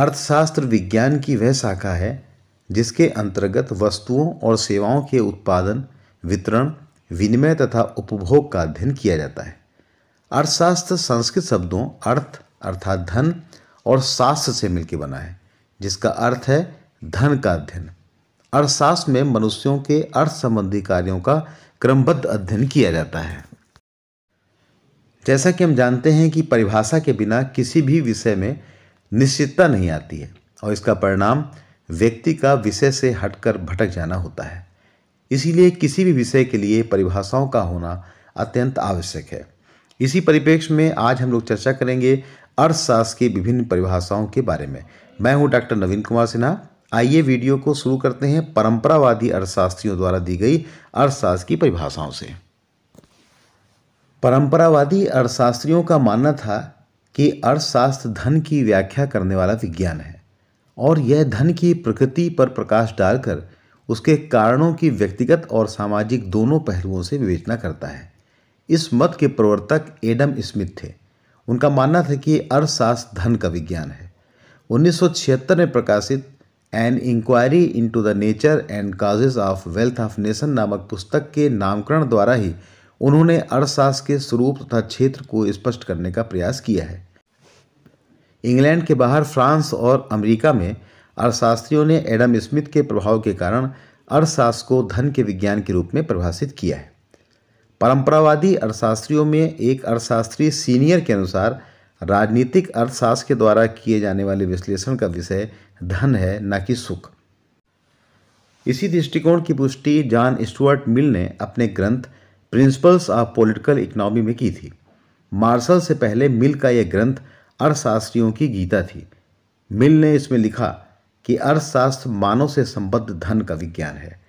अर्थशास्त्र विज्ञान की वह शाखा है जिसके अंतर्गत वस्तुओं और सेवाओं के उत्पादन वितरण विनिमय तथा उपभोग का अध्ययन किया जाता है अर्थशास्त्र संस्कृत शब्दों अर्थ अर्थात धन और शास्त्र से मिलकर बना है जिसका अर्थ है धन का अध्ययन अर्थशास्त्र में मनुष्यों के अर्थ संबंधी कार्यों का क्रमबद्ध अध्ययन किया जाता है जैसा कि हम जानते हैं कि परिभाषा के बिना किसी भी विषय में निश्चितता नहीं आती है और इसका परिणाम व्यक्ति का विषय से हटकर भटक जाना होता है इसीलिए किसी भी विषय के लिए परिभाषाओं का होना अत्यंत आवश्यक है इसी परिप्रेक्ष्य में आज हम लोग चर्चा करेंगे अर्थशास्त्र की विभिन्न परिभाषाओं के बारे में मैं हूं डॉक्टर नवीन कुमार सिन्हा आइए वीडियो को शुरू करते हैं परंपरावादी अर्थशास्त्रियों द्वारा दी गई अर्थशास्त्र की परिभाषाओं से परंपरावादी अर्थशास्त्रियों का मानना था कि अर्थशास्त्र धन की व्याख्या करने वाला विज्ञान है और यह धन की प्रकृति पर प्रकाश डालकर उसके कारणों की व्यक्तिगत और सामाजिक दोनों पहलुओं से विवेचना करता है इस मत के प्रवर्तक एडम स्मिथ थे उनका मानना था कि अर्थशास्त्र धन का विज्ञान है 1976 में प्रकाशित an inquiry into the nature and causes of wealth of nation नामक पुस्तक के नामकरण द्वारा ही उन्होंने अर्थशास्त्र के स्वरूप तथा क्षेत्र को स्पष्ट करने का प्रयास किया है इंग्लैंड के बाहर फ्रांस और अमेरिका में अर्थशास्त्रियों ने एडम स्मिथ के प्रभाव के कारण अर्थशास्त्र को धन के विज्ञान के रूप में परिभाषित किया है परंपरावादी अर्थशास्त्रियों में एक अर्थशास्त्री सीनियर के अनुसार राजनीतिक अर्थशास्त्र के द्वारा किए जाने वाले विश्लेषण का विषय धन है न कि सुख इसी दृष्टिकोण की पुष्टि जॉन स्टुअर्ट मिल ने अपने ग्रंथ प्रिंसिपल्स ऑफ पॉलिटिकल इकोनॉमी में की थी मार्शल से पहले मिल का यह ग्रंथ अर्थशास्त्रियों की गीता थी मिल ने इसमें लिखा कि अर्थशास्त्र मानव से संबद्ध धन का विज्ञान है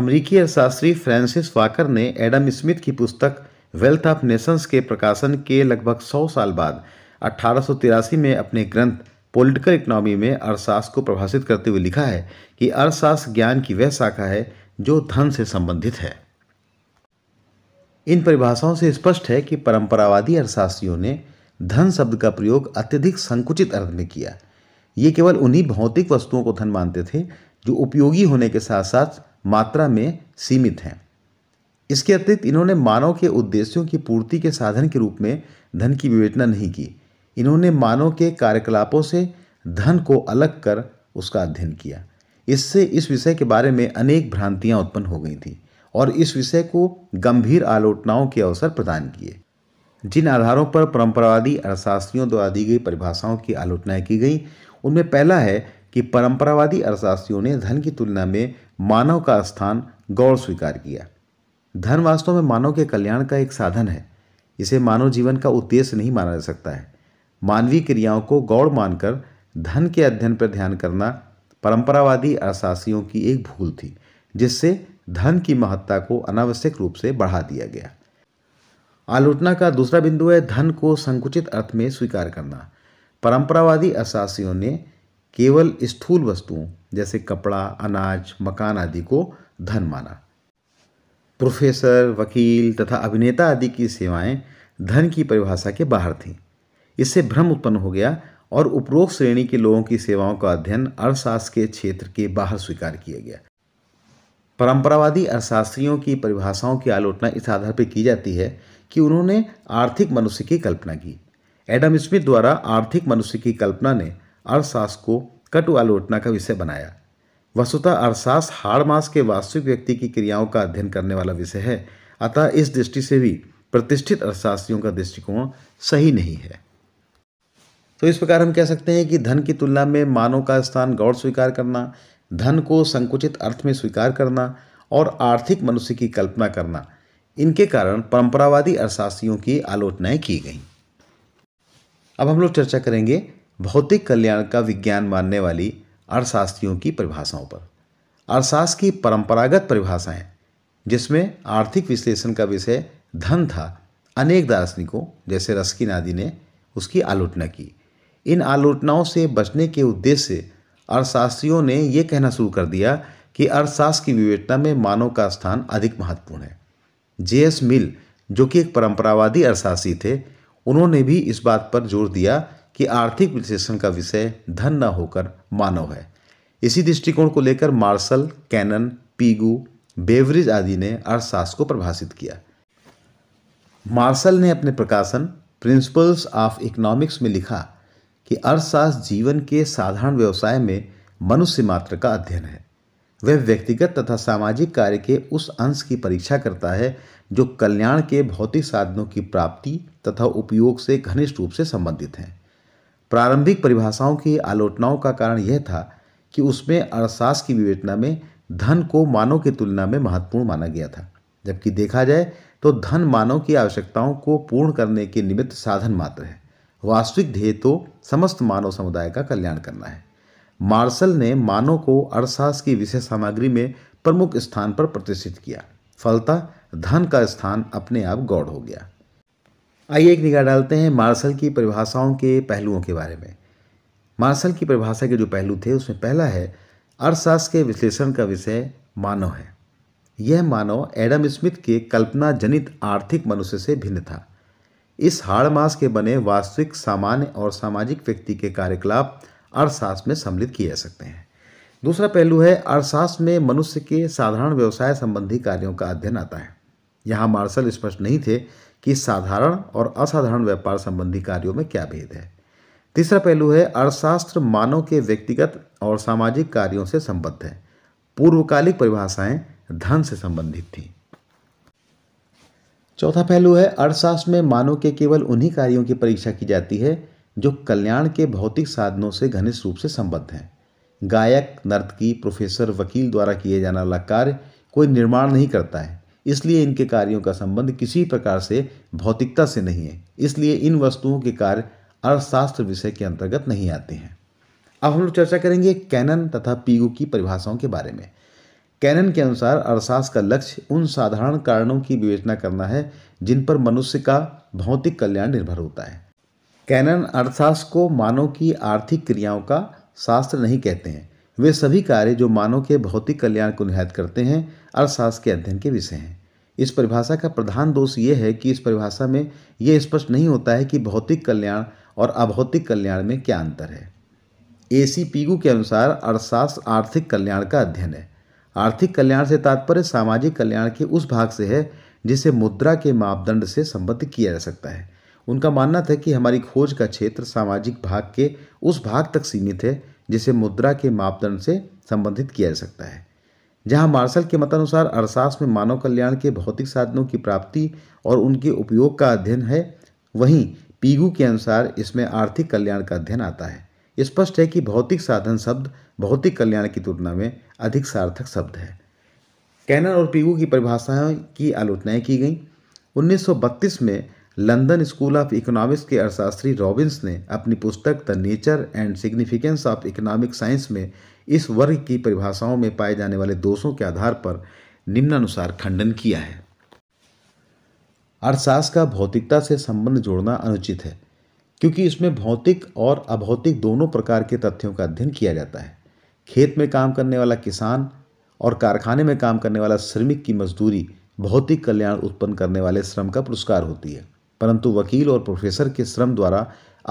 अमरीकी अर्थशास्त्री फ्रांसिस वाकर ने एडम स्मिथ की पुस्तक वेल्थ ऑफ नेशंस के प्रकाशन के लगभग 100 साल बाद अठारह में अपने ग्रंथ पॉलिटिकल इकोनॉमी में अर्थशास्त्र को प्रभाषित करते हुए लिखा है कि अर्थशास्त्र ज्ञान की वह शाखा है जो धन से संबंधित है इन परिभाषाओं से स्पष्ट है कि परंपरावादी अर्थशास्त्रियों ने धन शब्द का प्रयोग अत्यधिक संकुचित अर्थ में किया ये केवल उन्हीं भौतिक वस्तुओं को धन मानते थे जो उपयोगी होने के साथ साथ मात्रा में सीमित हैं इसके अतिरिक्त इन्होंने मानव के उद्देश्यों की पूर्ति के साधन के रूप में धन की विवेचना नहीं की इन्होंने मानव के कार्यकलापों से धन को अलग कर उसका अध्ययन किया इससे इस विषय के बारे में अनेक भ्रांतियाँ उत्पन्न हो गई थीं और इस विषय को गंभीर आलोचनाओं के अवसर प्रदान किए जिन आधारों पर परंपरावादी अर्थशास्त्रियों द्वारा दी गई परिभाषाओं की आलोचनाएं की गई उनमें पहला है कि परंपरावादी अर्थशास्त्रियों ने धन की तुलना में मानव का स्थान गौर स्वीकार किया धन वास्तव में मानव के कल्याण का एक साधन है इसे मानव जीवन का उद्देश्य नहीं माना जा सकता है मानवीय क्रियाओं को गौड़ मानकर धन के अध्ययन पर ध्यान करना परंपरावादी अर्थशास्त्रियों की एक भूल थी जिससे धन की महत्ता को अनावश्यक रूप से बढ़ा दिया गया आलोचना का दूसरा बिंदु है धन को संकुचित अर्थ में स्वीकार करना परंपरावादी असासियों ने केवल स्थूल वस्तुओं जैसे कपड़ा अनाज मकान आदि को धन माना प्रोफेसर वकील तथा अभिनेता आदि की सेवाएं धन की परिभाषा के बाहर थीं इससे भ्रम उत्पन्न हो गया और उपरोक्त श्रेणी के लोगों की सेवाओं का अध्ययन अर्थशास्त्र के क्षेत्र के बाहर स्वीकार किया गया परंपरावादी अर्थशास्त्रियों की परिभाषाओं की आलोचना इस आधार पर की जाती है कि उन्होंने आर्थिक मनुष्य की कल्पना की एडम स्मिथ द्वारा आर्थिक मनुष्य की कल्पना ने अर्थशास्त्र को कटु आलोचना का विषय बनाया वस्तुतः अर्थशास्त्र हाड़ मास के वास्तविक व्यक्ति की क्रियाओं का अध्ययन करने वाला विषय है अतः इस दृष्टि से भी प्रतिष्ठित अर्थशास्त्रियों का दृष्टिकोण सही नहीं है तो इस प्रकार हम कह सकते हैं कि धन की तुलना में मानव का स्थान गौर स्वीकार करना धन को संकुचित अर्थ में स्वीकार करना और आर्थिक मनुष्य की कल्पना करना इनके कारण परंपरावादी अर्थशास्त्रियों की आलोचनाएं की गईं अब हम लोग चर्चा करेंगे भौतिक कल्याण का विज्ञान मानने वाली अर्थशास्त्रियों की परिभाषाओं पर अर्थशास्त्र की परंपरागत परिभाषाएं जिसमें आर्थिक विश्लेषण का विषय धन था अनेक दार्शनिकों जैसे रस्किन आदि ने उसकी आलोचना की इन आलोचनाओं से बचने के उद्देश्य से अर्थशास्त्रियों ने यह कहना शुरू कर दिया कि अर्थशास्त्र की विवेचना में मानव का स्थान अधिक महत्वपूर्ण है जे एस मिल जो कि एक परंपरावादी अर्थशास्त्री थे उन्होंने भी इस बात पर जोर दिया कि आर्थिक विश्लेषण का विषय धन न होकर मानव है इसी दृष्टिकोण को लेकर मार्शल कैनन पीगू बेवरेज आदि ने अर्थशास्त्र को प्रभाषित किया मार्शल ने अपने प्रकाशन प्रिंसिपल्स ऑफ इकोनॉमिक्स में लिखा कि अर्थशास्त्र जीवन के साधारण व्यवसाय में मनुष्य मात्र का अध्ययन है वह व्यक्तिगत तथा सामाजिक कार्य के उस अंश की परीक्षा करता है जो कल्याण के भौतिक साधनों की प्राप्ति तथा उपयोग से घनिष्ठ रूप से संबंधित हैं प्रारंभिक परिभाषाओं की आलोचनाओं का कारण यह था कि उसमें अर्थशास्त्र की विवेचना में धन को मानव की तुलना में महत्वपूर्ण माना गया था जबकि देखा जाए तो धन मानव की आवश्यकताओं को पूर्ण करने के निमित्त साधन मात्र है वास्तविक ध्येय तो समस्त मानव समुदाय का कल्याण करना है मार्शल ने मानव को अर्थशास्त्र की विषय सामग्री में प्रमुख स्थान पर प्रतिष्ठित किया फलता धन का स्थान अपने आप गौड़ हो गया आइए एक निगाह डालते हैं मार्शल की परिभाषाओं के पहलुओं के बारे में मार्शल की परिभाषा के जो पहलू थे उसमें पहला है अर्थशास्त्र के विश्लेषण का विषय मानव है यह मानव एडम स्मिथ के कल्पना जनित आर्थिक मनुष्य से भिन्न था इस हाड़ मास के बने वास्तविक सामान्य और सामाजिक व्यक्ति के कार्यकलाप अर्थशास्त्र में सम्मिलित किए जा सकते हैं दूसरा पहलू है अर्थशास्त्र में मनुष्य के साधारण व्यवसाय संबंधी कार्यों का अध्ययन आता है यहाँ मार्शल स्पष्ट नहीं थे कि साधारण और असाधारण व्यापार संबंधी कार्यों में क्या भेद है तीसरा पहलू है अर्थशास्त्र मानव के व्यक्तिगत और सामाजिक कार्यों से संबद्ध है पूर्वकालिक परिभाषाएं धन से संबंधित थीं चौथा पहलू है अर्थशास्त्र में मानव के केवल उन्हीं कार्यों की परीक्षा की जाती है जो कल्याण के भौतिक साधनों से घनिष्ठ रूप से संबद्ध हैं गायक नर्तकी प्रोफेसर वकील द्वारा किए जाने वाला कार्य कोई निर्माण नहीं करता है इसलिए इनके कार्यों का संबंध किसी प्रकार से भौतिकता से नहीं है इसलिए इन वस्तुओं के कार्य अर्थशास्त्र विषय के अंतर्गत नहीं आते हैं अब हम लोग चर्चा करेंगे कैनन तथा पीगू की परिभाषाओं के बारे में कैनन के अनुसार अर्थशास का लक्ष्य उन साधारण कारणों की विवेचना करना है जिन पर मनुष्य का भौतिक कल्याण निर्भर होता है कैनन अर्थशास्त्र को मानव की आर्थिक क्रियाओं का शास्त्र नहीं कहते हैं वे सभी कार्य जो मानव के भौतिक कल्याण को निहायत करते हैं अर्थशास्त्र के अध्ययन के विषय हैं इस परिभाषा का प्रधान दोष यह है कि इस परिभाषा में यह स्पष्ट नहीं होता है कि भौतिक कल्याण और अभौतिक कल्याण में क्या अंतर है ए सी पीगू के अनुसार अर्थशास्त्र आर्थिक कल्याण का अध्ययन है आर्थिक कल्याण से तात्पर्य सामाजिक कल्याण के उस भाग से है जिसे मुद्रा के मापदंड से संबद्ध किया जा सकता है उनका मानना था कि हमारी खोज का क्षेत्र सामाजिक भाग के उस भाग तक सीमित है जिसे मुद्रा के मापदंड से संबंधित किया जा सकता है जहां मार्शल के मतानुसार अर्थशास्त्र में मानव कल्याण के भौतिक साधनों की प्राप्ति और उनके उपयोग का अध्ययन है वहीं पीगू के अनुसार इसमें आर्थिक कल्याण का अध्ययन आता है स्पष्ट है कि भौतिक साधन शब्द भौतिक कल्याण की तुलना में अधिक सार्थक शब्द है कैनन और पीगू की परिभाषाओं की आलोचनाएँ की गई 1932 में लंदन स्कूल ऑफ इकोनॉमिक्स के अर्थशास्त्री रॉबिन्स ने अपनी पुस्तक the nature and significance of economic science में इस वर्ग की परिभाषाओं में पाए जाने वाले दोषों के आधार पर निम्नानुसार खंडन किया है अर्थशास्त्र का भौतिकता से संबंध जोड़ना अनुचित है क्योंकि इसमें भौतिक और अभौतिक दोनों प्रकार के तथ्यों का अध्ययन किया जाता है खेत में काम करने वाला किसान और कारखाने में काम करने वाला श्रमिक की मजदूरी भौतिक कल्याण उत्पन्न करने वाले श्रम का पुरस्कार होती है परंतु वकील और प्रोफेसर के श्रम द्वारा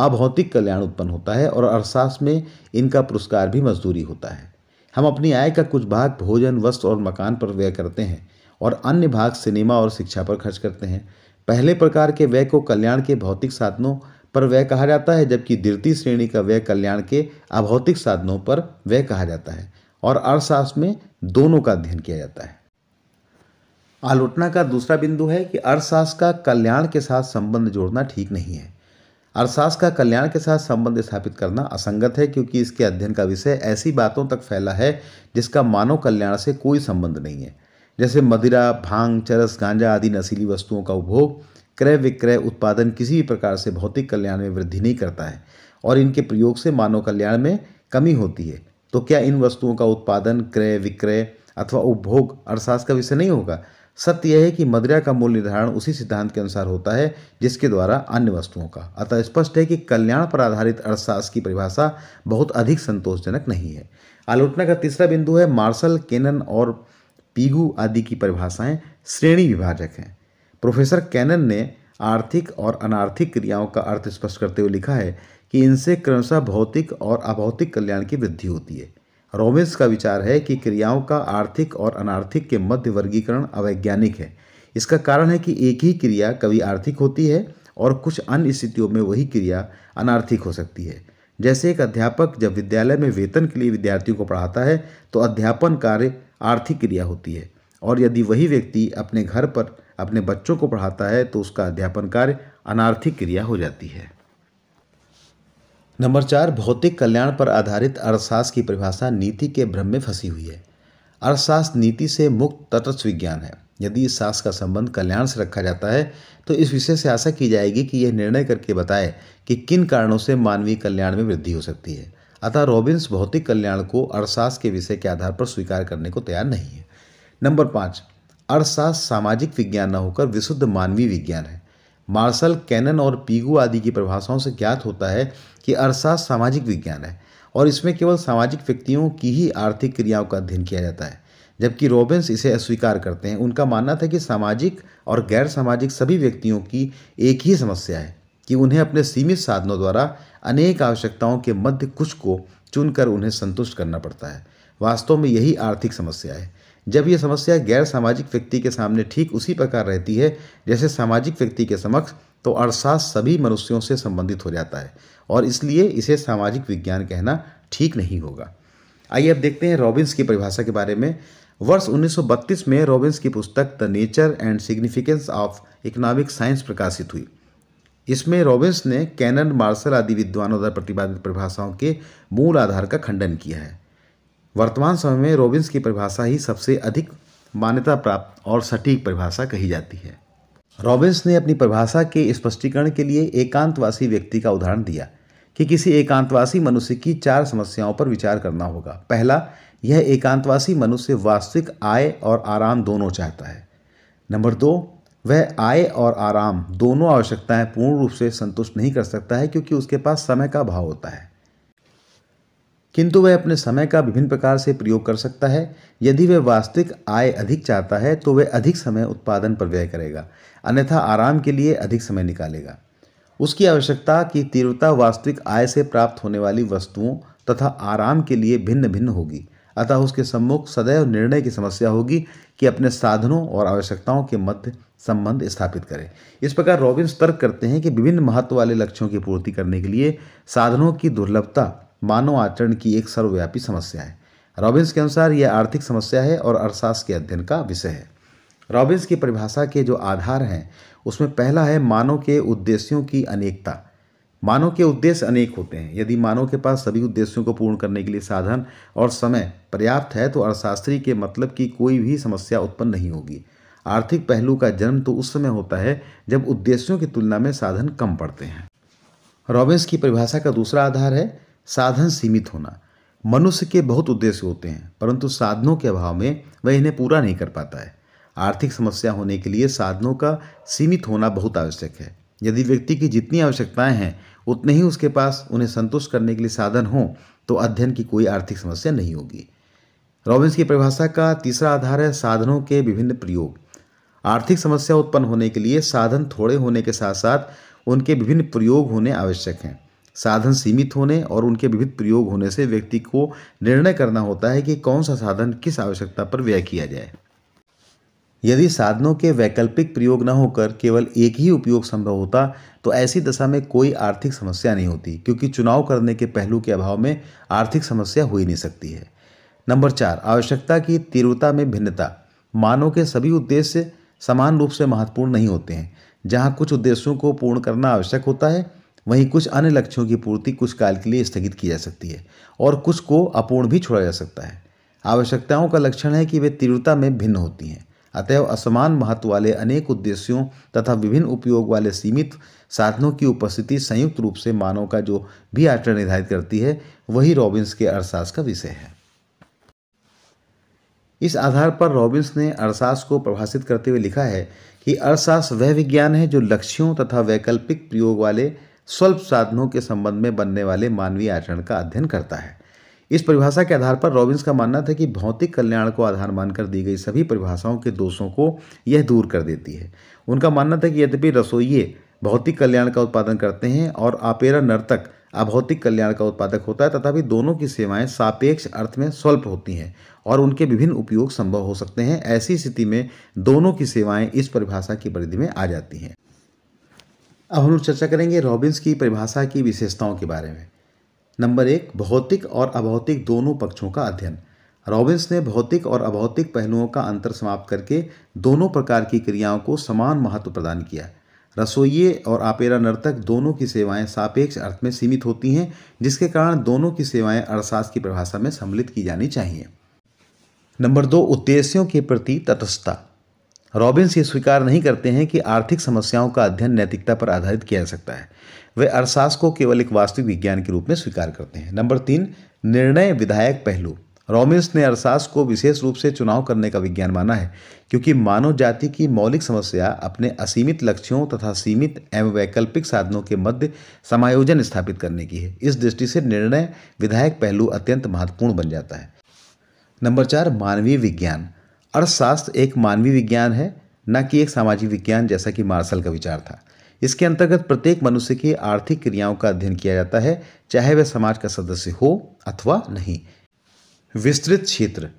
अभौतिक कल्याण उत्पन्न होता है और अर्थशास्त्र में इनका पुरस्कार भी मजदूरी होता है हम अपनी आय का कुछ भाग भोजन वस्त्र और मकान पर व्यय करते हैं और अन्य भाग सिनेमा और शिक्षा पर खर्च करते हैं पहले प्रकार के व्यय को कल्याण के भौतिक साधनों पर व्यय कहा जाता है जबकि द्वितीय श्रेणी का व्यय कल्याण के अभौतिक साधनों पर व्यय कहा जाता है और अर्थशास्त्र में दोनों का अध्ययन किया जाता है आलोचना का दूसरा बिंदु है कि अर्थशास्त्र का कल्याण के साथ संबंध जोड़ना ठीक नहीं है अर्थशास्त्र का कल्याण के साथ संबंध स्थापित करना असंगत है क्योंकि इसके अध्ययन का विषय ऐसी बातों तक फैला है जिसका मानव कल्याण से कोई संबंध नहीं है जैसे मदिरा भांग चरस गांजा आदि नशीली वस्तुओं का उपभोग क्रय विक्रय उत्पादन किसी भी प्रकार से भौतिक कल्याण में वृद्धि नहीं करता है और इनके प्रयोग से मानव कल्याण में कमी होती है तो क्या इन वस्तुओं का उत्पादन क्रय विक्रय अथवा उपभोग अर्थशास्त्र का विषय नहीं होगा सत्य यह है कि मदिरा का मूल निर्धारण उसी सिद्धांत के अनुसार होता है जिसके द्वारा अन्य वस्तुओं का अतः स्पष्ट है कि कल्याण पर आधारित अर्थशास्त्र की परिभाषा बहुत अधिक संतोषजनक नहीं है आलोचना का तीसरा बिंदु है मार्शल केनन और पीगू आदि की परिभाषाएं श्रेणी विभाजक हैं प्रोफेसर कैनन ने आर्थिक और अनार्थिक क्रियाओं का अर्थ स्पष्ट करते हुए लिखा है कि इनसे क्रमशः भौतिक और अभौतिक कल्याण की वृद्धि होती है रोमेंस का विचार है कि क्रियाओं का आर्थिक और अनार्थिक के मध्य वर्गीकरण अवैज्ञानिक है इसका कारण है कि एक ही क्रिया कभी आर्थिक होती है और कुछ अन्य स्थितियों में वही क्रिया अनार्थिक हो सकती है जैसे एक अध्यापक जब विद्यालय में वेतन के लिए विद्यार्थियों को पढ़ाता है तो अध्यापन कार्य आर्थिक क्रिया होती है और यदि वही व्यक्ति अपने घर पर अपने बच्चों को पढ़ाता है तो उसका अध्यापन कार्य अनार्थिक क्रिया हो जाती है नंबर चार भौतिक कल्याण पर आधारित अर्थशास्त्र की परिभाषा नीति के भ्रम में फंसी हुई है अर्थशास्त्र नीति से मुक्त तटस्थ विज्ञान है यदि इस शास्त्र का संबंध कल्याण से रखा जाता है तो इस विषय से आशा की जाएगी कि यह निर्णय करके बताए कि किन कारणों से मानवीय कल्याण में वृद्धि हो सकती है अतः रॉबिन्स भौतिक कल्याण को अर्थशास्त्र के विषय के आधार पर स्वीकार करने को तैयार नहीं है नंबर पाँच अर्थशास्त्र सामाजिक विज्ञान न होकर विशुद्ध मानवीय विज्ञान है मार्शल कैनन और पीगू आदि की परिभाषाओं से ज्ञात होता है कि अर्थशास्त्र सामाजिक विज्ञान है और इसमें केवल सामाजिक व्यक्तियों की ही आर्थिक क्रियाओं का अध्ययन किया जाता है जबकि रॉबिन्स इसे अस्वीकार करते हैं उनका मानना था कि सामाजिक और गैर सामाजिक सभी व्यक्तियों की एक ही समस्या है कि उन्हें अपने सीमित साधनों द्वारा अनेक आवश्यकताओं के मध्य कुछ को चुनकर उन्हें संतुष्ट करना पड़ता है वास्तव में यही आर्थिक समस्या है जब यह समस्या गैर सामाजिक व्यक्ति के सामने ठीक उसी प्रकार रहती है जैसे सामाजिक व्यक्ति के समक्ष तो अर्सास सभी मनुष्यों से संबंधित हो जाता है और इसलिए इसे सामाजिक विज्ञान कहना ठीक नहीं होगा आइए अब देखते हैं रॉबिन्स की परिभाषा के बारे में वर्ष 1932 में रॉबिन्स की पुस्तक the nature and significance of economic science प्रकाशित हुई इसमें रॉबिन्स ने कैनन मार्शल आदि विद्वानों द्वारा प्रतिपादित परिभाषाओं के मूल आधार का खंडन किया है वर्तमान समय में रोबिन्स की परिभाषा ही सबसे अधिक मान्यता प्राप्त और सटीक परिभाषा कही जाती है रॉबिन्स ने अपनी परिभाषा के स्पष्टीकरण के लिए एकांतवासी व्यक्ति का उदाहरण दिया कि किसी एकांतवासी मनुष्य की चार समस्याओं पर विचार करना होगा पहला यह एकांतवासी मनुष्य वास्तविक आय और आराम दोनों चाहता है नंबर दो वह आय और आराम दोनों आवश्यकताएं पूर्ण रूप से संतुष्ट नहीं कर सकता है क्योंकि उसके पास समय का अभाव होता है किंतु वह अपने समय का विभिन्न प्रकार से प्रयोग कर सकता है यदि वह वास्तविक आय अधिक चाहता है तो वह अधिक समय उत्पादन पर व्यय करेगा अन्यथा आराम के लिए अधिक समय निकालेगा उसकी आवश्यकता की तीव्रता वास्तविक आय से प्राप्त होने वाली वस्तुओं तथा आराम के लिए भिन्न भिन्न होगी अतः उसके सम्मुख सदैव निर्णय की समस्या होगी कि अपने साधनों और आवश्यकताओं के मध्य संबंध स्थापित करें इस प्रकार रॉबिन्स तर्क करते हैं कि विभिन्न महत्व वाले लक्ष्यों की पूर्ति करने के लिए साधनों की दुर्लभता मानव आचरण की एक सर्वव्यापी समस्या है रॉबिन्स के अनुसार यह आर्थिक समस्या है और अर्थशास्त्र के अध्ययन का विषय है रॉबिन्स की परिभाषा के जो आधार हैं उसमें पहला है मानव के उद्देश्यों की अनेकता मानव के उद्देश्य अनेक होते हैं यदि मानव के पास सभी उद्देश्यों को पूर्ण करने के लिए साधन और समय पर्याप्त है तो अर्थशास्त्री के मतलब की कोई भी समस्या उत्पन्न नहीं होगी आर्थिक पहलू का जन्म तो उस समय होता है जब उद्देश्यों की तुलना में साधन कम पड़ते हैं रॉबिन्स की परिभाषा का दूसरा आधार है साधन सीमित होना मनुष्य के बहुत उद्देश्य होते हैं परंतु साधनों के अभाव में वह इन्हें पूरा नहीं कर पाता है आर्थिक समस्या होने के लिए साधनों का सीमित होना बहुत आवश्यक है यदि व्यक्ति की जितनी आवश्यकताएं हैं उतने ही उसके पास उन्हें संतुष्ट करने के लिए साधन हों तो अध्ययन की कोई आर्थिक समस्या नहीं होगी रॉबिन्स की परिभाषा का तीसरा आधार है साधनों के विभिन्न प्रयोग आर्थिक समस्या उत्पन्न होने के लिए साधन थोड़े होने के साथ साथ उनके विभिन्न प्रयोग होने आवश्यक हैं साधन सीमित होने और उनके विविध प्रयोग होने से व्यक्ति को निर्णय करना होता है कि कौन सा साधन किस आवश्यकता पर व्यय किया जाए यदि साधनों के वैकल्पिक प्रयोग न होकर केवल एक ही उपयोग संभव होता तो ऐसी दशा में कोई आर्थिक समस्या नहीं होती क्योंकि चुनाव करने के पहलू के अभाव में आर्थिक समस्या हो ही नहीं सकती है नंबर चार आवश्यकता की तीव्रता में भिन्नता मानव के सभी उद्देश्य समान रूप से महत्वपूर्ण नहीं होते हैं जहाँ कुछ उद्देश्यों को पूर्ण करना आवश्यक होता है वहीं कुछ अन्य लक्ष्यों की पूर्ति कुछ काल के लिए स्थगित की जा सकती है और कुछ को अपूर्ण भी छोड़ा जा सकता है आवश्यकताओं का लक्षण है कि वे तीव्रता में भिन्न होती हैं अतएव असमान महत्व वाले अनेक उद्देश्यों तथा विभिन्न उपयोग वाले सीमित साधनों की उपस्थिति संयुक्त रूप से मानव का जो भी आचरण निर्धारित करती है वही रॉबिन्स के अर्थशास्त्र का विषय है इस आधार पर रॉबिन्स ने अर्थशास्त्र को परिभाषित करते हुए लिखा है कि अर्थशास्त्र वह विज्ञान है जो लक्ष्यों तथा वैकल्पिक प्रयोग वाले स्वल्प साधनों के संबंध में बनने वाले मानवीय आचरण का अध्ययन करता है इस परिभाषा के आधार पर रॉबिन्स का मानना था कि भौतिक कल्याण को आधार मानकर दी गई सभी परिभाषाओं के दोषों को यह दूर कर देती है उनका मानना था कि यद्यपि रसोइये भौतिक कल्याण का उत्पादन करते हैं और आपेरा नर्तक अभौतिक कल्याण का उत्पादक होता है तथापि दोनों की सेवाएं सापेक्ष अर्थ में स्वल्प होती हैं और उनके विभिन्न उपयोग संभव हो सकते हैं ऐसी स्थिति में दोनों की सेवाएं इस परिभाषा की परिधि में आ जाती हैं अब हम लोग चर्चा करेंगे रॉबिन्स की परिभाषा की विशेषताओं के बारे में नंबर एक भौतिक और अभौतिक दोनों पक्षों का अध्ययन रॉबिन्स ने भौतिक और अभौतिक पहलुओं का अंतर समाप्त करके दोनों प्रकार की क्रियाओं को समान महत्व प्रदान किया रसोइये और आपेरा नर्तक दोनों की सेवाएं सापेक्ष अर्थ में सीमित होती हैं जिसके कारण दोनों की सेवाएं अर्थशास्त्र की परिभाषा में सम्मिलित की जानी चाहिए नंबर दो उद्देश्यों के प्रति तटस्थता रॉबिन्स ये स्वीकार नहीं करते हैं कि आर्थिक समस्याओं का अध्ययन नैतिकता पर आधारित किया जा सकता है वे अर्थशास्त्र को केवल एक वास्तविक विज्ञान के रूप में स्वीकार करते हैं नंबर तीन निर्णय विधायक पहलू रॉबिन्स ने अर्थशास्त्र को विशेष रूप से चुनाव करने का विज्ञान माना है क्योंकि मानव जाति की मौलिक समस्या अपने असीमित लक्ष्यों तथा सीमित एवं वैकल्पिक साधनों के मध्य समायोजन स्थापित करने की है इस दृष्टि से निर्णय विधायक पहलू अत्यंत महत्वपूर्ण बन जाता है नंबर चार मानवीय विज्ञान अर्थशास्त्र एक मानवीय विज्ञान है न कि एक सामाजिक विज्ञान जैसा कि मार्शल का विचार था इसके अंतर्गत प्रत्येक मनुष्य की आर्थिक क्रियाओं का अध्ययन किया जाता है चाहे वह समाज का सदस्य हो अथवा नहीं विस्तृत क्षेत्र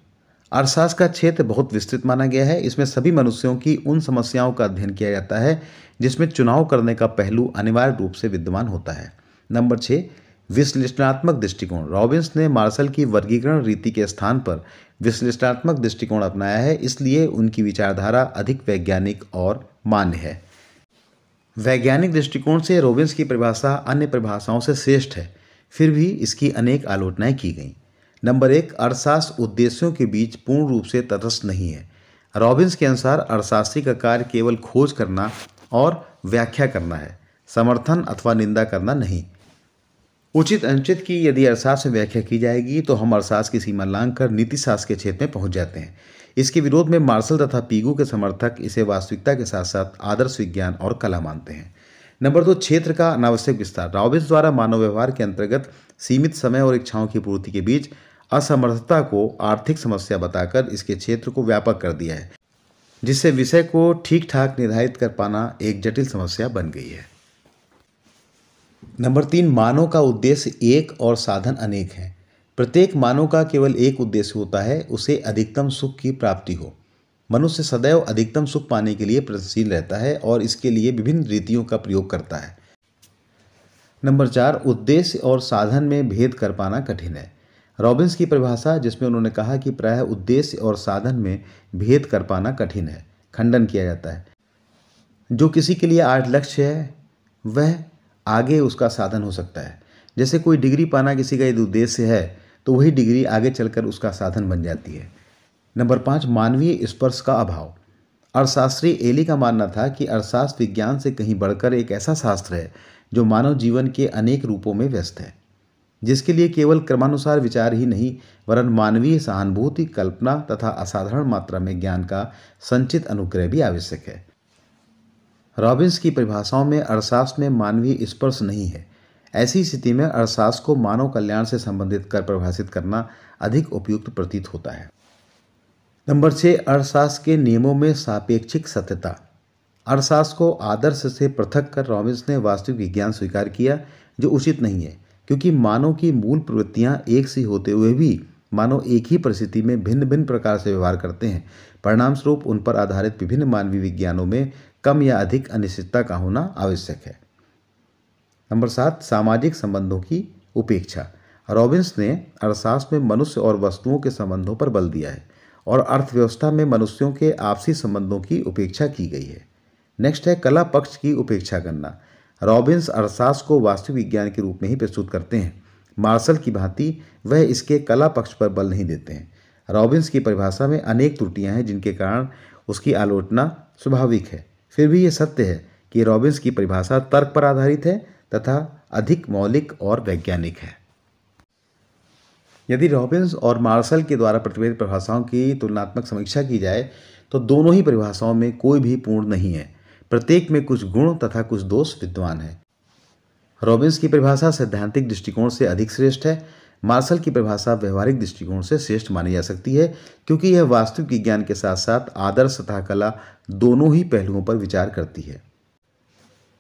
अर्थशास्त्र का क्षेत्र बहुत विस्तृत माना गया है इसमें सभी मनुष्यों की उन समस्याओं का अध्ययन किया जाता है जिसमें चुनाव करने का पहलू अनिवार्य रूप से विद्यमान होता है नंबर छः विश्लेषणात्मक दृष्टिकोण रॉबिन्स ने मार्शल की वर्गीकरण रीति के स्थान पर विश्लेषणात्मक दृष्टिकोण अपनाया है इसलिए उनकी विचारधारा अधिक वैज्ञानिक और मान्य है वैज्ञानिक दृष्टिकोण से रॉबिन्स की परिभाषा अन्य परिभाषाओं से श्रेष्ठ है फिर भी इसकी अनेक आलोचनाएं की गई नंबर एक अर्थशास्त्र उद्देश्यों के बीच पूर्ण रूप से तटस्थ नहीं है रॉबिन्स के अनुसार अर्थशास्त्री का कार्य केवल खोज करना और व्याख्या करना है समर्थन अथवा निंदा करना नहीं उचित अनुचित की यदि अर्थशास्त्र में व्याख्या की जाएगी तो हम अर्थशास्त्र की सीमा लांग कर नीतिशास्त्र के क्षेत्र में पहुंच जाते हैं इसके विरोध में मार्शल तथा पीगू के समर्थक इसे वास्तविकता के साथ साथ आदर्श विज्ञान और कला मानते हैं नंबर दो क्षेत्र का अनावश्यक विस्तार रॉबिस द्वारा मानव व्यवहार के अंतर्गत सीमित समय और इच्छाओं की पूर्ति के बीच असमर्थता को आर्थिक समस्या बताकर इसके क्षेत्र को व्यापक कर दिया है जिससे विषय को ठीक ठाक निर्धारित कर पाना एक जटिल समस्या बन गई है नंबर तीन मानव का उद्देश्य एक और साधन अनेक हैं प्रत्येक मानव का केवल एक उद्देश्य होता है उसे अधिकतम सुख की प्राप्ति हो मनुष्य सदैव अधिकतम सुख पाने के लिए प्रतिशील रहता है और इसके लिए विभिन्न रीतियों का प्रयोग करता है नंबर चार उद्देश्य और साधन में भेद कर पाना कठिन है रॉबिन्स की परिभाषा जिसमें उन्होंने कहा कि प्रायः उद्देश्य और साधन में भेद कर पाना कठिन है खंडन किया जाता है जो किसी के लिए आठ लक्ष्य है वह आगे उसका साधन हो सकता है जैसे कोई डिग्री पाना किसी का यदि उद्देश्य है तो वही डिग्री आगे चलकर उसका साधन बन जाती है नंबर पाँच मानवीय स्पर्श का अभाव अर्थशास्त्री एली का मानना था कि अर्थशास्त्र विज्ञान से कहीं बढ़कर एक ऐसा शास्त्र है जो मानव जीवन के अनेक रूपों में व्यस्त है जिसके लिए केवल क्रमानुसार विचार ही नहीं वरन मानवीय सहानुभूति कल्पना तथा असाधारण मात्रा में ज्ञान का संचित अनुग्रह भी आवश्यक है रॉबिन्स की परिभाषाओं में अर्थशास्त्र में मानवीय स्पर्श नहीं है ऐसी स्थिति में अर्थशास्त्र को मानव कल्याण से संबंधित कर परिभाषित करना अधिक उपयुक्त प्रतीत होता है नंबर छः अर्थशास्त्र के नियमों में सापेक्षिक सत्यता अर्थशास्त्र को आदर्श से पृथक कर रॉबिन्स ने वास्तविक विज्ञान स्वीकार किया जो उचित नहीं है क्योंकि मानव की मूल प्रवृत्तियां एक सी होते हुए भी मानव एक ही परिस्थिति में भिन्न भिन्न प्रकार से व्यवहार करते हैं परिणामस्वरूप उन पर आधारित विभिन्न मानवीय विज्ञानों में कम या अधिक अनिश्चितता का होना आवश्यक है नंबर सात सामाजिक संबंधों की उपेक्षा रॉबिन्स ने अर्थशास्त्र में मनुष्य और वस्तुओं के संबंधों पर बल दिया है और अर्थव्यवस्था में मनुष्यों के आपसी संबंधों की उपेक्षा की गई है नेक्स्ट है कला पक्ष की उपेक्षा करना रॉबिन्स अर्थशास्त्र को वास्तविक विज्ञान के रूप में ही प्रस्तुत करते हैं मार्शल की भांति वह इसके कला पक्ष पर बल नहीं देते हैं रॉबिन्स की परिभाषा में अनेक त्रुटियां हैं जिनके कारण उसकी आलोचना स्वाभाविक है फिर भी ये सत्य है कि रॉबिन्स की परिभाषा तर्क पर आधारित है तथा अधिक मौलिक और वैज्ञानिक है यदि रॉबिन्स और मार्शल के द्वारा प्रतिवेदित परिभाषाओं की तुलनात्मक समीक्षा की जाए तो दोनों ही परिभाषाओं में कोई भी पूर्ण नहीं है प्रत्येक में कुछ गुण तथा कुछ दोष विद्वान है रॉबिन्स की परिभाषा सैद्धांतिक दृष्टिकोण से अधिक श्रेष्ठ है मार्शल की परिभाषा व्यवहारिक दृष्टिकोण से श्रेष्ठ मानी जा सकती है क्योंकि यह वास्तविक विज्ञान के साथ साथ आदर्श तथा कला दोनों ही पहलुओं पर विचार करती है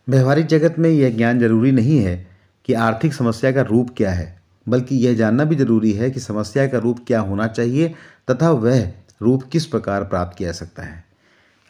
व्यवहारिक जगत में यह ज्ञान जरूरी नहीं है कि आर्थिक समस्या का रूप क्या है बल्कि यह जानना भी जरूरी है कि समस्या का रूप क्या होना चाहिए तथा वह रूप किस प्रकार प्राप्त किया जा सकता है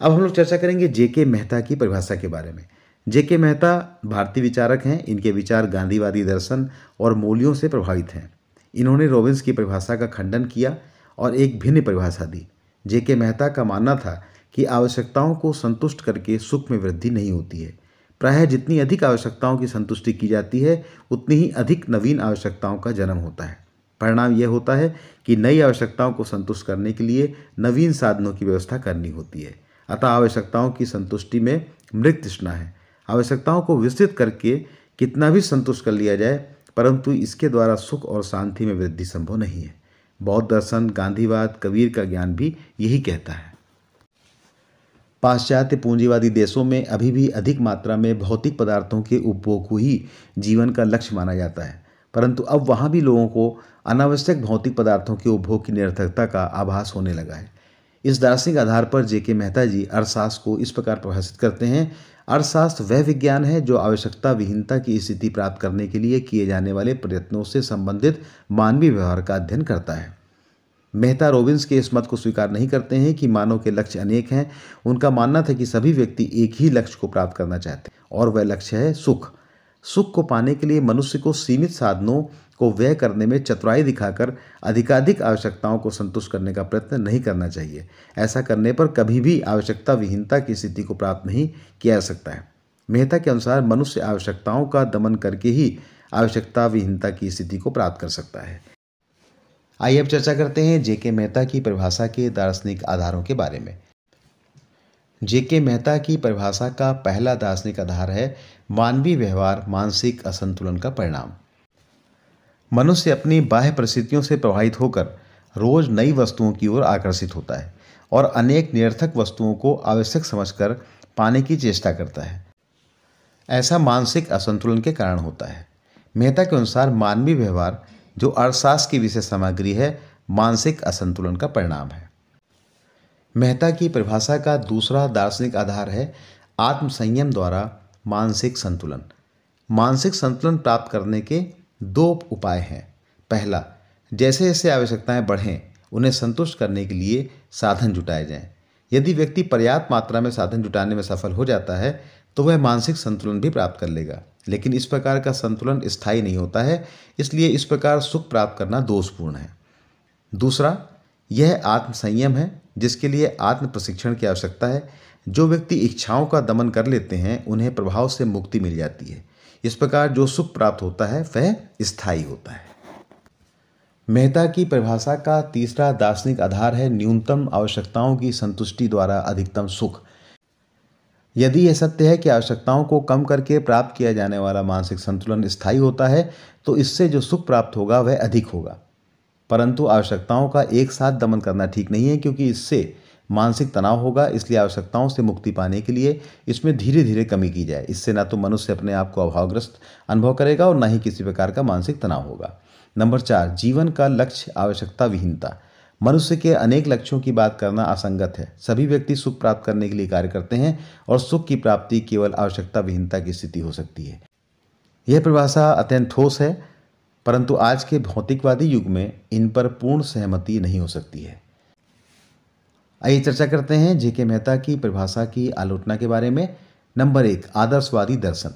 अब हम लोग चर्चा करेंगे जेके मेहता की परिभाषा के बारे में जेके मेहता भारतीय विचारक हैं इनके विचार गांधीवादी दर्शन और मूल्यों से प्रभावित हैं इन्होंने रॉबिन्स की परिभाषा का खंडन किया और एक भिन्न परिभाषा दी जे के मेहता का मानना था कि आवश्यकताओं को संतुष्ट करके सुख में वृद्धि नहीं होती है प्रायः जितनी अधिक आवश्यकताओं की संतुष्टि की जाती है उतनी ही अधिक नवीन आवश्यकताओं का जन्म होता है परिणाम यह होता है कि नई आवश्यकताओं को संतुष्ट करने के लिए नवीन साधनों की व्यवस्था करनी होती है अतः आवश्यकताओं की संतुष्टि में मृत तृष्णा है आवश्यकताओं को विस्तृत करके कितना भी संतुष्ट कर लिया जाए परंतु इसके द्वारा सुख और शांति में वृद्धि संभव नहीं है बौद्ध दर्शन गांधीवाद कबीर का ज्ञान भी यही कहता है पाश्चात्य पूंजीवादी देशों में अभी भी अधिक मात्रा में भौतिक पदार्थों के उपभोग को ही जीवन का लक्ष्य माना जाता है परंतु अब वहाँ भी लोगों को अनावश्यक भौतिक पदार्थों के उपभोग की निरर्थकता का आभास होने लगा है इस दार्शनिक आधार पर जे के मेहता जी अर्थशास्त्र को इस प्रकार परिभाषित करते हैं अर्थशास्त्र वह विज्ञान है जो आवश्यकता विहीनता की स्थिति प्राप्त करने के लिए किए जाने वाले प्रयत्नों से संबंधित मानवीय व्यवहार का अध्ययन करता है मेहता रोबिन्स के इस मत को स्वीकार नहीं करते हैं कि मानव के लक्ष्य अनेक हैं उनका मानना था कि सभी व्यक्ति एक ही लक्ष्य को प्राप्त करना चाहते हैं और वह लक्ष्य है सुख सुख को पाने के लिए मनुष्य को सीमित साधनों को व्यय करने में चतुराई दिखाकर अधिकाधिक आवश्यकताओं को संतुष्ट करने का प्रयत्न नहीं करना चाहिए ऐसा करने पर कभी भी आवश्यकता विहीनता की स्थिति को प्राप्त नहीं किया जा सकता है मेहता के अनुसार मनुष्य आवश्यकताओं का दमन करके ही आवश्यकता विहीनता की स्थिति को प्राप्त कर सकता है आइए अब चर्चा करते हैं जेके मेहता की परिभाषा के दार्शनिक आधारों के बारे में जेके मेहता की परिभाषा का पहला दार्शनिक आधार है मानवीय व्यवहार मानसिक असंतुलन का परिणाम मनुष्य अपनी बाह्य परिस्थितियों से प्रभावित होकर रोज़ नई वस्तुओं की ओर आकर्षित होता है और अनेक निरर्थक वस्तुओं को आवश्यक समझकर पाने की चेष्टा करता है ऐसा मानसिक असंतुलन के कारण होता है मेहता के अनुसार मानवीय व्यवहार जो अर्थशास्त्र की विशेष सामग्री है मानसिक असंतुलन का परिणाम है मेहता की परिभाषा का दूसरा दार्शनिक आधार है आत्मसंयम द्वारा मानसिक संतुलन मानसिक संतुलन प्राप्त करने के दो उपाय हैं पहला जैसे जैसे आवश्यकताएं बढ़ें उन्हें संतुष्ट करने के लिए साधन जुटाए जाएं। यदि व्यक्ति पर्याप्त मात्रा में साधन जुटाने में सफल हो जाता है तो वह मानसिक संतुलन भी प्राप्त कर लेगा लेकिन इस प्रकार का संतुलन स्थायी नहीं होता है इसलिए इस प्रकार सुख प्राप्त करना दोषपूर्ण है दूसरा यह आत्मसंयम है जिसके लिए आत्म प्रशिक्षण की आवश्यकता है जो व्यक्ति इच्छाओं का दमन कर लेते हैं उन्हें प्रभाव से मुक्ति मिल जाती है इस प्रकार जो सुख प्राप्त होता है वह स्थायी होता है मेहता की परिभाषा का तीसरा दार्शनिक आधार है न्यूनतम आवश्यकताओं की संतुष्टि द्वारा अधिकतम सुख यदि यह सत्य है कि आवश्यकताओं को कम करके प्राप्त किया जाने वाला मानसिक संतुलन स्थायी होता है तो इससे जो सुख प्राप्त होगा वह अधिक होगा परंतु आवश्यकताओं का एक साथ दमन करना ठीक नहीं है क्योंकि इससे मानसिक तनाव होगा इसलिए आवश्यकताओं से मुक्ति पाने के लिए इसमें धीरे धीरे कमी की जाए इससे ना तो मनुष्य अपने आप को अभावग्रस्त अनुभव करेगा और ना ही किसी प्रकार का मानसिक तनाव होगा नंबर चार जीवन का लक्ष्य आवश्यकता विहीनता मनुष्य के अनेक लक्ष्यों की बात करना असंगत है सभी व्यक्ति सुख प्राप्त करने के लिए कार्य करते हैं और सुख की प्राप्ति केवल आवश्यकता विहीनता की स्थिति हो सकती है यह परिभाषा अत्यंत ठोस है परंतु आज के भौतिकवादी युग में इन पर पूर्ण सहमति नहीं हो सकती है आइए चर्चा करते हैं जेके मेहता की परिभाषा की आलोचना के बारे में नंबर एक आदर्शवादी दर्शन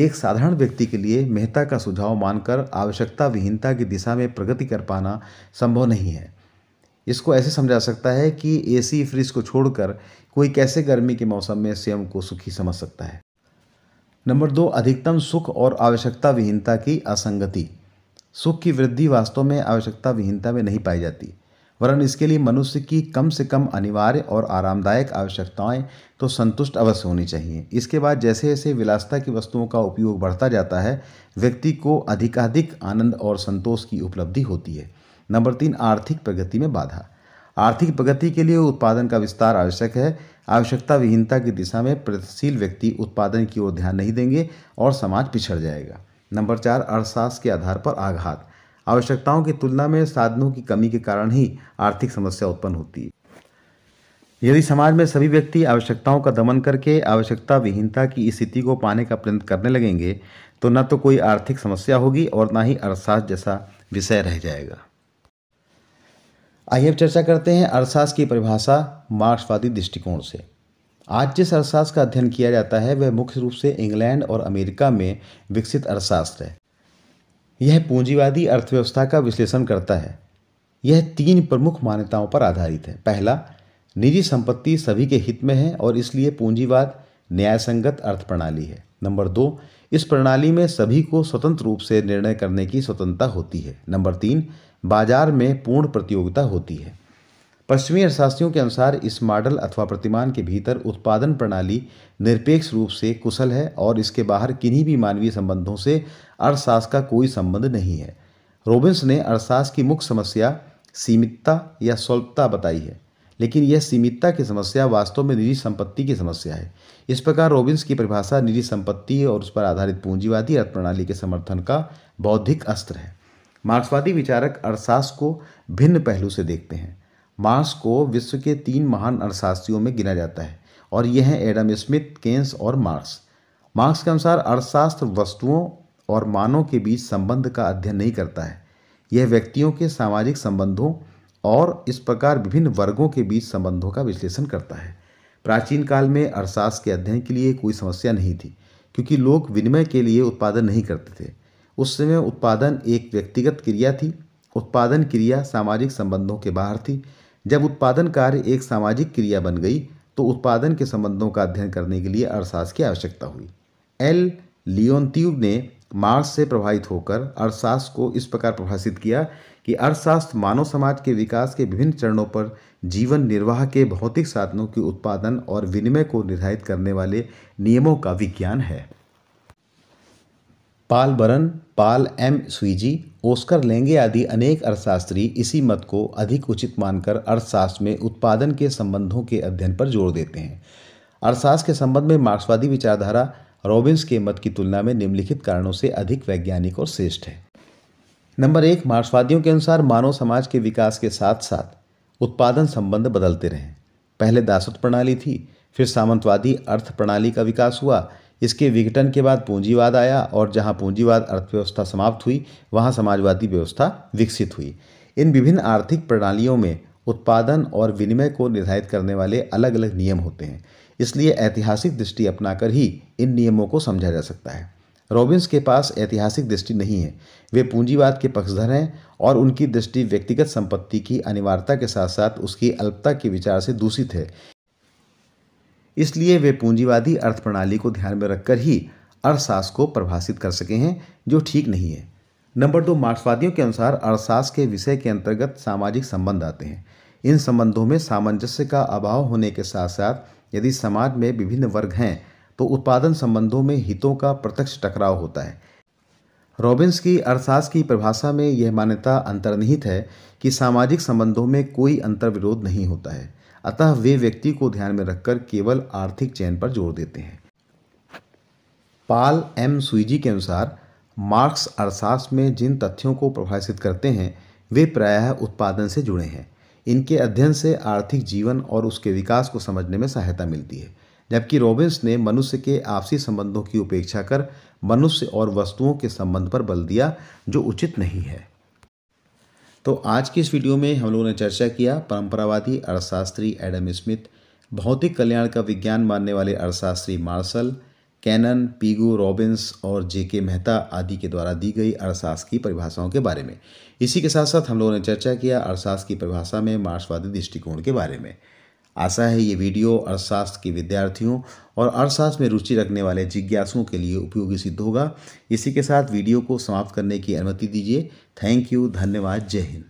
एक साधारण व्यक्ति के लिए मेहता का सुझाव मानकर आवश्यकता विहीनता की दिशा में प्रगति कर पाना संभव नहीं है इसको ऐसे समझा सकता है कि एसी फ्रिज को छोड़कर कोई कैसे गर्मी के मौसम में स्वयं को सुखी समझ सकता है नंबर दो अधिकतम सुख और आवश्यकता विहीनता की असंगति सुख की वृद्धि वास्तव में आवश्यकता विहीनता में नहीं पाई जाती वरन इसके लिए मनुष्य की कम से कम अनिवार्य और आरामदायक आवश्यकताएं तो संतुष्ट अवश्य होनी चाहिए इसके बाद जैसे जैसे विलासता की वस्तुओं का उपयोग बढ़ता जाता है व्यक्ति को अधिकाधिक आनंद और संतोष की उपलब्धि होती है नंबर तीन आर्थिक प्रगति में बाधा आर्थिक प्रगति के लिए उत्पादन का विस्तार आवश्यक है आवश्यकता विहीनता की दिशा में प्रतिशील व्यक्ति उत्पादन की ओर ध्यान नहीं देंगे और समाज पिछड़ जाएगा नंबर चार अर्थशास्त्र के आधार पर आघात आवश्यकताओं की तुलना में साधनों की कमी के कारण ही आर्थिक समस्या उत्पन्न होती है यदि समाज में सभी व्यक्ति आवश्यकताओं का दमन करके आवश्यकता विहीनता की स्थिति को पाने का प्रयत्न करने लगेंगे तो न तो कोई आर्थिक समस्या होगी और न ही अर्थशास्त्र जैसा विषय रह जाएगा आइए अब चर्चा करते हैं अर्थशास्त्र की परिभाषा मार्क्सवादी दृष्टिकोण से आज जिस अर्थशास्त्र का अध्ययन किया जाता है वह मुख्य रूप से इंग्लैंड और अमेरिका में विकसित अर्थशास्त्र है यह पूंजीवादी अर्थव्यवस्था का विश्लेषण करता है यह तीन प्रमुख मान्यताओं पर आधारित है पहला निजी संपत्ति सभी के हित में है और इसलिए पूंजीवाद न्यायसंगत अर्थ प्रणाली है नंबर दो इस प्रणाली में सभी को स्वतंत्र रूप से निर्णय करने की स्वतंत्रता होती है नंबर तीन बाजार में पूर्ण प्रतियोगिता होती है पश्चिमी अर्थशास्त्रियों के अनुसार इस मॉडल अथवा प्रतिमान के भीतर उत्पादन प्रणाली निरपेक्ष रूप से कुशल है और इसके बाहर किन्हीं भी मानवीय संबंधों से अर्थशास्त्र का कोई संबंध नहीं है रोबिन्स ने अर्थशास्त्र की मुख्य समस्या सीमितता या स्वल्पता बताई है लेकिन यह सीमितता की समस्या वास्तव में निजी संपत्ति की समस्या है इस प्रकार रोबिन्स की परिभाषा निजी संपत्ति और उस पर आधारित पूंजीवादी अर्थप्रणाली के समर्थन का बौद्धिक अस्त्र है मार्क्सवादी विचारक अर्थशास्त्र को भिन्न पहलू से देखते हैं मार्क्स को विश्व के तीन महान अर्थशास्त्रियों में गिना जाता है और यह है एडम स्मिथ केन्स और मार्क्स मार्क्स के अनुसार अर्थशास्त्र वस्तुओं और मानव के बीच संबंध का अध्ययन नहीं करता है यह व्यक्तियों के सामाजिक संबंधों और इस प्रकार विभिन्न वर्गों के बीच संबंधों का विश्लेषण करता है प्राचीन काल में अर्थशास्त्र के अध्ययन के लिए कोई समस्या नहीं थी क्योंकि लोग विनिमय के लिए उत्पादन नहीं करते थे उस समय उत्पादन एक व्यक्तिगत क्रिया थी उत्पादन क्रिया सामाजिक संबंधों के बाहर थी जब उत्पादन कार्य एक सामाजिक क्रिया बन गई तो उत्पादन के संबंधों का अध्ययन करने के लिए अर्थशास्त्र की आवश्यकता हुई एल लियोन्त्यूब ने मार्क्स से प्रभावित होकर अर्थशास्त्र को इस प्रकार प्रभाषित किया कि अर्थशास्त्र मानव समाज के विकास के विभिन्न चरणों पर जीवन निर्वाह के भौतिक साधनों के उत्पादन और विनिमय को निर्धारित करने वाले नियमों का विज्ञान है पाल बरन पाल एम स्वीजी ओस्कर लेंगे आदि अनेक अर्थशास्त्री इसी मत को अधिक उचित मानकर अर्थशास्त्र में उत्पादन के संबंधों के अध्ययन पर जोर देते हैं अर्थशास्त्र के संबंध में मार्क्सवादी विचारधारा रॉबिन्स के मत की तुलना में निम्नलिखित कारणों से अधिक वैज्ञानिक और श्रेष्ठ है नंबर एक मार्क्सवादियों के अनुसार मानव समाज के विकास के साथ साथ उत्पादन संबंध बदलते रहे पहले दासत प्रणाली थी फिर सामंतवादी अर्थ प्रणाली का विकास हुआ इसके विघटन के बाद पूंजीवाद आया और जहाँ पूंजीवाद अर्थव्यवस्था समाप्त हुई वहाँ समाजवादी व्यवस्था विकसित हुई इन विभिन्न आर्थिक प्रणालियों में उत्पादन और विनिमय को निर्धारित करने वाले अलग अलग नियम होते हैं इसलिए ऐतिहासिक दृष्टि अपनाकर ही इन नियमों को समझा जा सकता है रॉबिन्स के पास ऐतिहासिक दृष्टि नहीं है वे पूंजीवाद के पक्षधर हैं और उनकी दृष्टि व्यक्तिगत संपत्ति की अनिवार्यता के साथ साथ उसकी अल्पता के विचार से दूषित है इसलिए वे पूंजीवादी अर्थप्रणाली को ध्यान में रखकर ही अर्थशास्त्र को परिभाषित कर सके हैं जो ठीक नहीं है नंबर दो मार्क्सवादियों के अनुसार अर्थशास्त्र के विषय के अंतर्गत सामाजिक संबंध आते हैं इन संबंधों में सामंजस्य का अभाव होने के साथ साथ यदि समाज में विभिन्न वर्ग हैं तो उत्पादन संबंधों में हितों का प्रत्यक्ष टकराव होता है रॉबिन्स की अर्थशास्त्र की परिभाषा में यह मान्यता अंतर्निहित है कि सामाजिक संबंधों में कोई अंतर्विरोध नहीं होता है अतः वे व्यक्ति को ध्यान में रखकर केवल आर्थिक चयन पर जोर देते हैं पाल एम सुईजी के अनुसार मार्क्स अर्थशास्त्र में जिन तथ्यों को प्रभाषित करते हैं वे प्रायः उत्पादन से जुड़े हैं इनके अध्ययन से आर्थिक जीवन और उसके विकास को समझने में सहायता मिलती है जबकि रॉबिन्स ने मनुष्य के आपसी संबंधों की उपेक्षा कर मनुष्य और वस्तुओं के संबंध पर बल दिया जो उचित नहीं है तो आज की इस वीडियो में हम लोगों ने चर्चा किया परंपरावादी अर्थशास्त्री एडम स्मिथ भौतिक कल्याण का विज्ञान मानने वाले अर्थशास्त्री मार्शल कैनन पीगू रॉबिन्स और जे के मेहता आदि के द्वारा दी गई अर्थशास्त्र की परिभाषाओं के बारे में इसी के साथ साथ हम लोगों ने चर्चा किया अर्थशास्त्र की परिभाषा में मार्क्सवादी दृष्टिकोण के बारे में आशा है ये वीडियो अर्थशास्त्र के विद्यार्थियों और अर्थशास्त्र में रुचि रखने वाले जिज्ञासुओं के लिए उपयोगी सिद्ध होगा इसी के साथ वीडियो को समाप्त करने की अनुमति दीजिए थैंक यू धन्यवाद जय हिंद